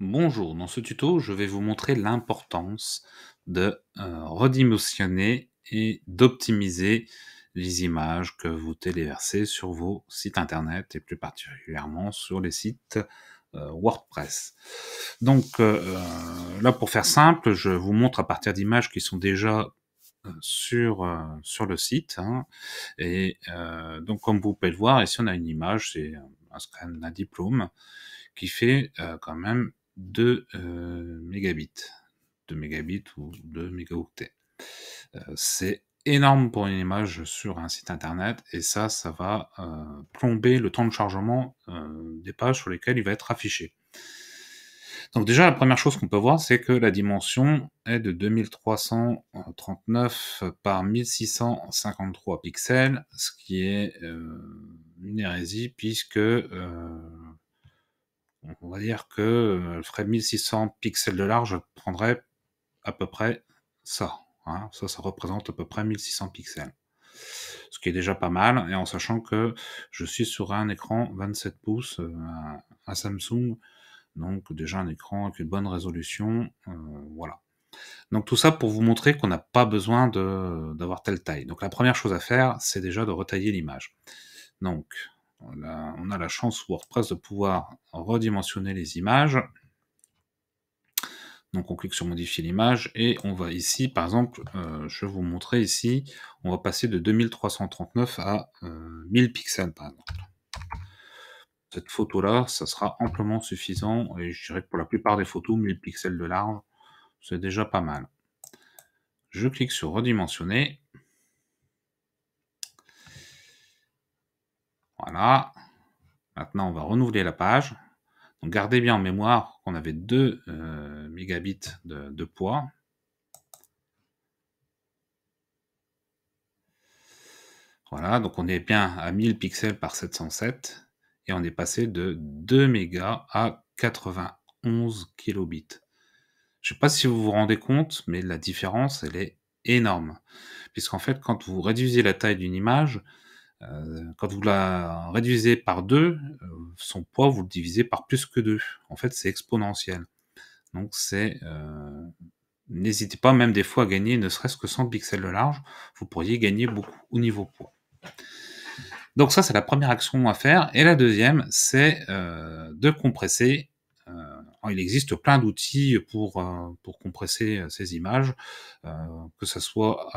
Bonjour, dans ce tuto, je vais vous montrer l'importance de euh, redimensionner et d'optimiser les images que vous téléversez sur vos sites internet et plus particulièrement sur les sites euh, WordPress. Donc euh, là, pour faire simple, je vous montre à partir d'images qui sont déjà sur, sur le site. Hein. Et donc, comme vous pouvez le voir, ici on a une image, c'est un scan d'un diplôme qui fait quand même 2 euh, mégabits. 2 mégabits ou 2 mégaoctets. Euh, c'est énorme pour une image sur un site internet et ça, ça va euh, plomber le temps de chargement des pages sur lesquelles il va être affiché. Donc déjà, la première chose qu'on peut voir, c'est que la dimension est de 2339 par 1653 pixels, ce qui est une hérésie puisque on va dire que euh, elle ferait 1600 pixels de large, je prendrais à peu près ça. Hein. Ça, ça représente à peu près 1600 pixels. Ce qui est déjà pas mal, et en sachant que je suis sur un écran 27 pouces euh, à, Samsung, donc déjà un écran avec une bonne résolution, euh, voilà. Donc tout ça pour vous montrer qu'on n'a pas besoin d'avoir telle taille. Donc la première chose à faire, c'est déjà de retailler l'image. Donc on a, la chance WordPress de pouvoir redimensionner les images. Donc on clique sur modifier l'image et on va ici, par exemple, euh, je vais vous montrer ici, on va passer de 2339 à 1000 euh, pixels par exemple. Cette photo-là, ça sera amplement suffisant et je dirais que pour la plupart des photos, 1000 pixels de large, c'est déjà pas mal. Je clique sur redimensionner Voilà. Maintenant, on va renouveler la page. gardez bien en mémoire qu'on avait 2 Mbps euh, mégabits de, poids. Voilà, donc on est bien à 1000 pixels par 707 et on est passé de 2 Mbps à 91 kilobits. Je ne sais pas si vous vous rendez compte, mais la différence, elle est énorme. Puisqu'en fait, quand vous réduisez la taille d'une image, euh, quand vous la réduisez par 2, euh, son poids, vous le divisez par plus que 2. En fait, c'est exponentiel. Donc, c'est. Euh, n'hésitez pas, même des fois, à gagner ne serait-ce que 100 pixels de large. Vous pourriez gagner beaucoup au niveau poids. Donc, ça, c'est la première action à faire. Et la deuxième, c'est de compresser. Oh, il existe plein d'outils pour, pour compresser ces images, que ce soit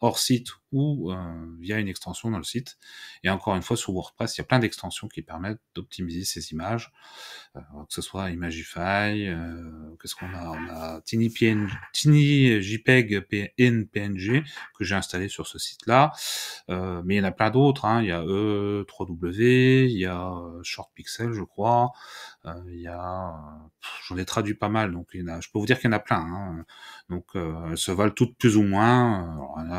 hors site ou euh, via une extension dans le site. Et encore une fois, sur WordPress, il y a plein d'extensions qui permettent d'optimiser ces images, euh, que ce soit Imagify, euh, qu'est-ce qu'on a On a Tiny, Tiny JPEG PN, PNG que j'ai installé sur ce site-là, mais il y en a plein d'autres. Hein. Il y a E3W, il y a ShortPixel, je crois. il y a, j'en ai traduit pas mal, donc il y en a. Je peux vous dire qu'il y en a plein. Hein. Donc, elles se valent toutes plus ou moins. Alors, il y en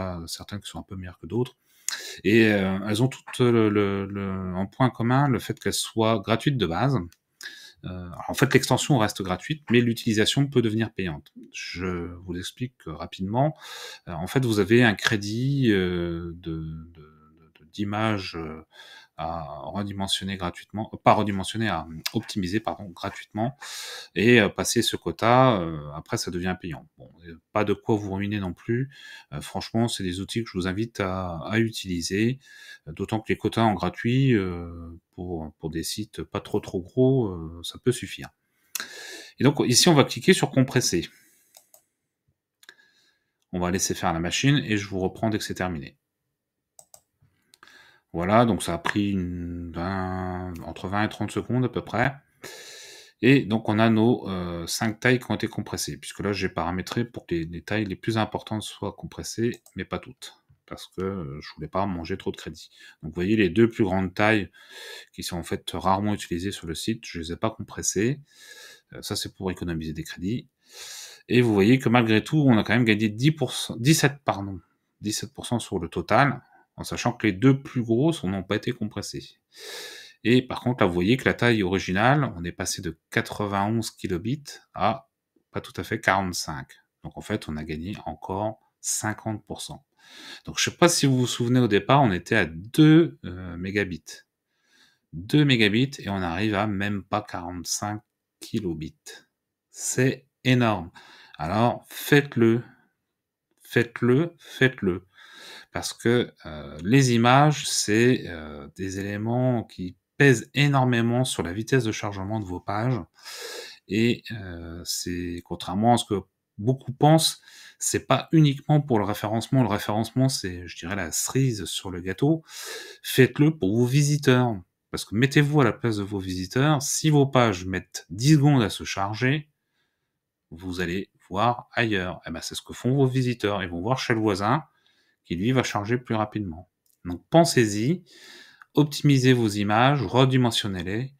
a qui sont peu mieux que d'autres. Et euh, elles ont toutes le, en point commun le fait qu'elles soient gratuites de base. Euh, en fait, l'extension reste gratuite, mais l'utilisation peut devenir payante. Je vous explique rapidement. Euh, en fait, vous avez un crédit de images euh, à redimensionner gratuitement, euh, pas redimensionner, à optimiser pardon, gratuitement et euh, passer ce quota. après, ça devient payant. Bon, pas de quoi vous ruiner non plus. franchement, c'est des outils que je vous invite à, utiliser, d'autant que les quotas en gratuit pour, pour des sites pas trop trop gros, ça peut suffire. Et donc ici, on va cliquer sur compresser. On va laisser faire la machine et je vous reprends dès que c'est terminé. Voilà, donc ça a pris entre 20 et 30 secondes à peu près. Et donc on a nos 5 euh, tailles qui ont été compressées, puisque là j'ai paramétré pour que les, tailles les plus importantes soient compressées, mais pas toutes, parce que euh, je voulais pas manger trop de crédit. Donc vous voyez les deux plus grandes tailles qui sont en fait rarement utilisées sur le site, je les ai pas compressées. Euh, ça c'est pour économiser des crédits. Et vous voyez que malgré tout, on a quand même gagné 10%, 17, pardon, 17% sur le total, en sachant que les deux plus grosses n'ont pas été compressées. Et par contre, là, vous voyez que la taille originale, on est passé de 91 kilobits à pas tout à fait 45. Donc en fait, on a gagné encore 50%. Donc je ne sais pas si vous vous souvenez au départ, on était à 2 euh, mégabits. 2 mégabits et on arrive à même pas 45 kilobits. C'est énorme. Alors faites-le. Faites-le, faites-le parce que euh, les images, c'est euh, des éléments qui pèsent énormément sur la vitesse de chargement de vos pages. Et euh, c'est contrairement à ce que beaucoup pensent, c'est pas uniquement pour le référencement. Le référencement, c'est, je dirais, la cerise sur le gâteau. Faites-le pour vos visiteurs. Parce que mettez-vous à la place de vos visiteurs. Si vos pages mettent 10 secondes à se charger, vous allez voir ailleurs. Et eh ben, c'est ce que font vos visiteurs. Ils vont voir chez le voisin qui lui va changer plus rapidement. Donc pensez-y, optimisez vos images, redimensionnez-les.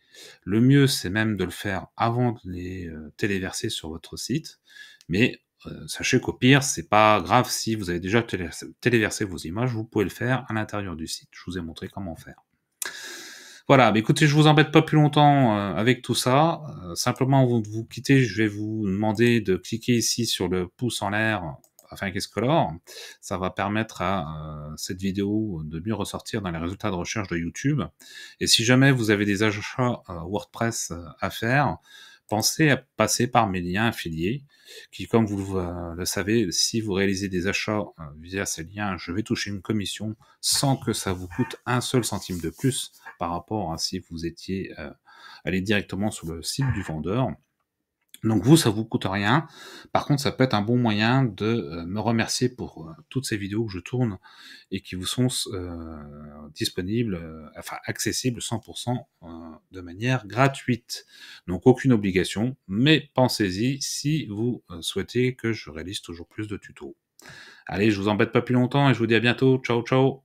Le mieux, c'est même de le faire avant de les euh, téléverser sur votre site, mais euh, sachez qu'au pire, c'est pas grave si vous avez déjà téléversé vos images, vous pouvez le faire à l'intérieur du site. Je vous ai montré comment faire. Voilà, mais bah, écoutez, je vous embête pas plus longtemps euh, avec tout ça. simplement, vous quittez je vais vous demander de cliquer ici sur le pouce en l'air qu'est-ce que l'or ça va permettre à euh, cette vidéo de mieux ressortir dans les résultats de recherche de YouTube. Et si jamais vous avez des achats euh, WordPress euh, à faire, pensez à passer par mes liens affiliés, qui, comme vous le savez, si vous réalisez des achats via ces liens, je vais toucher une commission sans que ça vous coûte un seul centime de plus par rapport à si vous étiez allé directement sur le site du vendeur. Donc vous, ça vous coûte rien. Par contre, ça peut être un bon moyen de euh, me remercier pour euh, toutes ces vidéos que je tourne et qui vous sont euh, disponibles, enfin accessibles 100% de manière gratuite. Donc aucune obligation, mais pensez-y si vous souhaitez que je réalise toujours plus de tutos. Allez, je vous embête pas plus longtemps et je vous dis à bientôt. Ciao, ciao